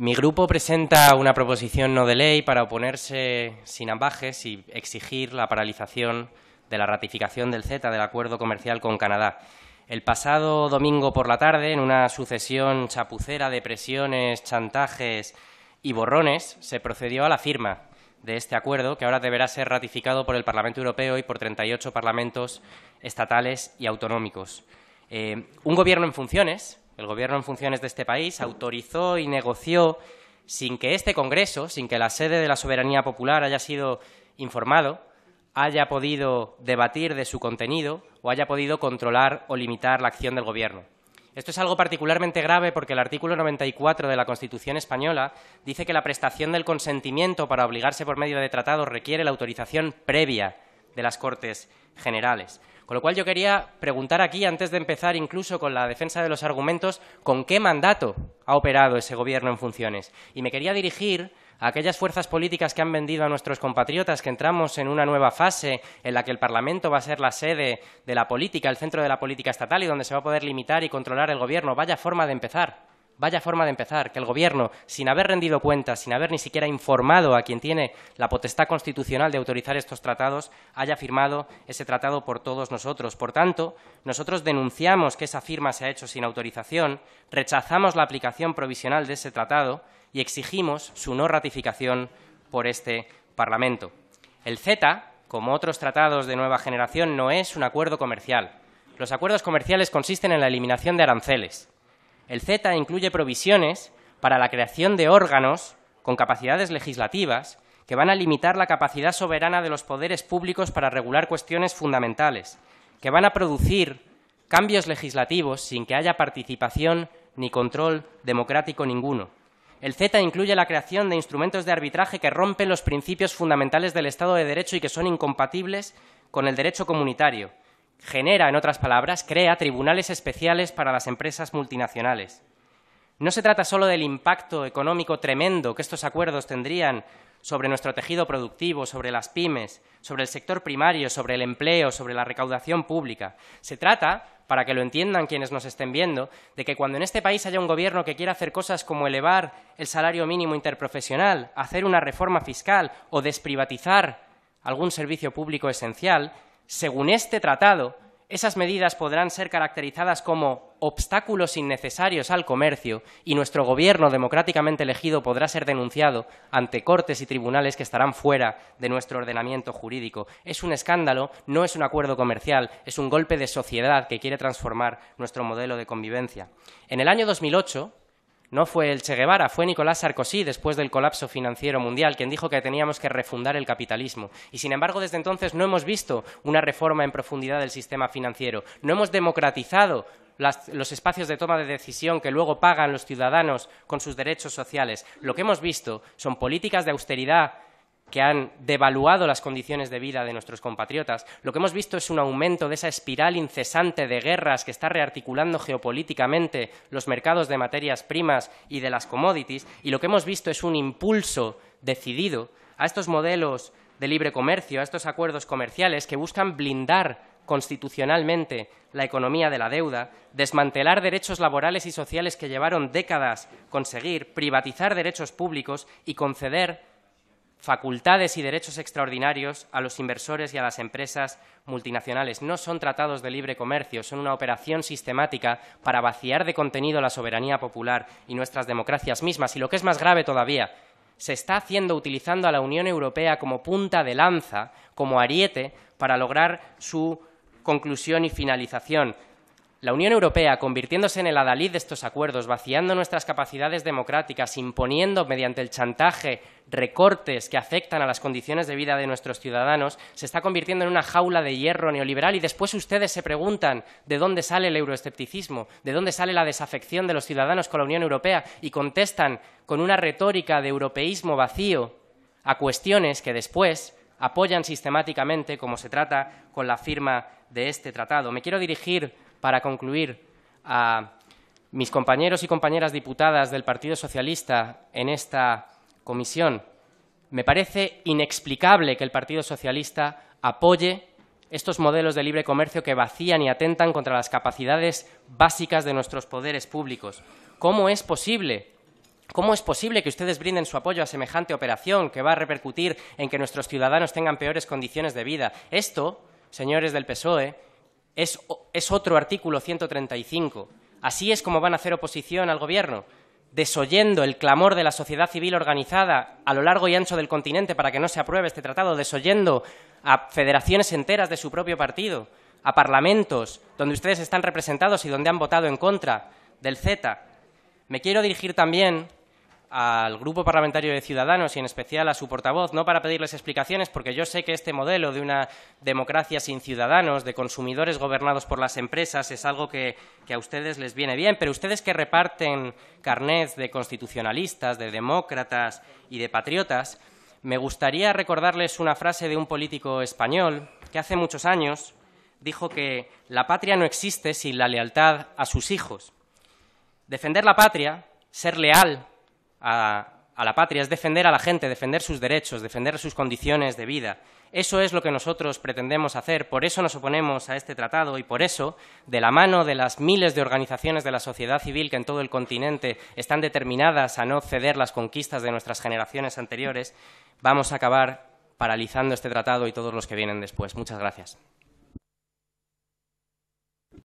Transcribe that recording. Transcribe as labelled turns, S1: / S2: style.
S1: Mi grupo presenta una proposición no de ley para oponerse sin ambajes y exigir la paralización de la ratificación del Z, del acuerdo comercial con Canadá. El pasado domingo por la tarde, en una sucesión chapucera de presiones, chantajes y borrones, se procedió a la firma de este acuerdo, que ahora deberá ser ratificado por el Parlamento Europeo y por 38 parlamentos estatales y autonómicos. Eh, un gobierno en funciones, el gobierno en funciones de este país autorizó y negoció sin que este Congreso, sin que la sede de la soberanía popular haya sido informado, haya podido debatir de su contenido o haya podido controlar o limitar la acción del Gobierno. Esto es algo particularmente grave porque el artículo 94 de la Constitución española dice que la prestación del consentimiento para obligarse por medio de tratados requiere la autorización previa de las Cortes Generales. Con lo cual yo quería preguntar aquí, antes de empezar incluso con la defensa de los argumentos, ¿con qué mandato ha operado ese gobierno en funciones? Y me quería dirigir a aquellas fuerzas políticas que han vendido a nuestros compatriotas que entramos en una nueva fase en la que el Parlamento va a ser la sede de la política, el centro de la política estatal y donde se va a poder limitar y controlar el gobierno. Vaya forma de empezar vaya forma de empezar, que el Gobierno, sin haber rendido cuentas, sin haber ni siquiera informado a quien tiene la potestad constitucional de autorizar estos tratados, haya firmado ese tratado por todos nosotros. Por tanto, nosotros denunciamos que esa firma se ha hecho sin autorización, rechazamos la aplicación provisional de ese tratado y exigimos su no ratificación por este Parlamento. El Z, como otros tratados de nueva generación, no es un acuerdo comercial. Los acuerdos comerciales consisten en la eliminación de aranceles, el Z incluye provisiones para la creación de órganos con capacidades legislativas que van a limitar la capacidad soberana de los poderes públicos para regular cuestiones fundamentales, que van a producir cambios legislativos sin que haya participación ni control democrático ninguno. El Z incluye la creación de instrumentos de arbitraje que rompen los principios fundamentales del Estado de Derecho y que son incompatibles con el derecho comunitario, genera, en otras palabras, crea tribunales especiales para las empresas multinacionales. No se trata solo del impacto económico tremendo que estos acuerdos tendrían sobre nuestro tejido productivo, sobre las pymes, sobre el sector primario, sobre el empleo, sobre la recaudación pública. Se trata, para que lo entiendan quienes nos estén viendo, de que cuando en este país haya un gobierno que quiera hacer cosas como elevar el salario mínimo interprofesional, hacer una reforma fiscal o desprivatizar algún servicio público esencial, según este tratado, esas medidas podrán ser caracterizadas como obstáculos innecesarios al comercio y nuestro gobierno democráticamente elegido podrá ser denunciado ante cortes y tribunales que estarán fuera de nuestro ordenamiento jurídico. Es un escándalo, no es un acuerdo comercial, es un golpe de sociedad que quiere transformar nuestro modelo de convivencia. En el año 2008, no fue el Che Guevara, fue Nicolás Sarkozy, después del colapso financiero mundial, quien dijo que teníamos que refundar el capitalismo. Y sin embargo, desde entonces no hemos visto una reforma en profundidad del sistema financiero. No hemos democratizado los espacios de toma de decisión que luego pagan los ciudadanos con sus derechos sociales. Lo que hemos visto son políticas de austeridad que han devaluado las condiciones de vida de nuestros compatriotas. Lo que hemos visto es un aumento de esa espiral incesante de guerras que está rearticulando geopolíticamente los mercados de materias primas y de las commodities, y lo que hemos visto es un impulso decidido a estos modelos de libre comercio, a estos acuerdos comerciales que buscan blindar constitucionalmente la economía de la deuda, desmantelar derechos laborales y sociales que llevaron décadas conseguir, privatizar derechos públicos y conceder facultades y derechos extraordinarios a los inversores y a las empresas multinacionales. No son tratados de libre comercio, son una operación sistemática para vaciar de contenido la soberanía popular y nuestras democracias mismas. Y lo que es más grave todavía, se está haciendo utilizando a la Unión Europea como punta de lanza, como ariete, para lograr su conclusión y finalización. La Unión Europea, convirtiéndose en el adalid de estos acuerdos, vaciando nuestras capacidades democráticas, imponiendo mediante el chantaje recortes que afectan a las condiciones de vida de nuestros ciudadanos, se está convirtiendo en una jaula de hierro neoliberal y después ustedes se preguntan de dónde sale el euroescepticismo, de dónde sale la desafección de los ciudadanos con la Unión Europea y contestan con una retórica de europeísmo vacío a cuestiones que después apoyan sistemáticamente, como se trata con la firma de este tratado. Me quiero dirigir para concluir a mis compañeros y compañeras diputadas del Partido Socialista en esta comisión. Me parece inexplicable que el Partido Socialista apoye estos modelos de libre comercio que vacían y atentan contra las capacidades básicas de nuestros poderes públicos. ¿Cómo es posible? ¿Cómo es posible que ustedes brinden su apoyo a semejante operación que va a repercutir en que nuestros ciudadanos tengan peores condiciones de vida? Esto, señores del PSOE, es, otro artículo 135. Así es como van a hacer oposición al Gobierno, desoyendo el clamor de la sociedad civil organizada a lo largo y ancho del continente para que no se apruebe este tratado, desoyendo a federaciones enteras de su propio partido, a parlamentos donde ustedes están representados y donde han votado en contra del Z. Me quiero dirigir también al Grupo Parlamentario de Ciudadanos y en especial a su portavoz, no para pedirles explicaciones, porque yo sé que este modelo de una democracia sin ciudadanos, de consumidores gobernados por las empresas, es algo que, a ustedes les viene bien, pero ustedes que reparten carnets de constitucionalistas, de demócratas y de patriotas, me gustaría recordarles una frase de un político español que hace muchos años dijo que la patria no existe sin la lealtad a sus hijos. Defender la patria, ser leal a, la patria es defender a la gente, defender sus derechos, defender sus condiciones de vida. Eso es lo que nosotros pretendemos hacer, por eso nos oponemos a este tratado y por eso, de la mano de las miles de organizaciones de la sociedad civil que en todo el continente están determinadas a no ceder las conquistas de nuestras generaciones anteriores, vamos a acabar paralizando este tratado y todos los que vienen después. Muchas gracias.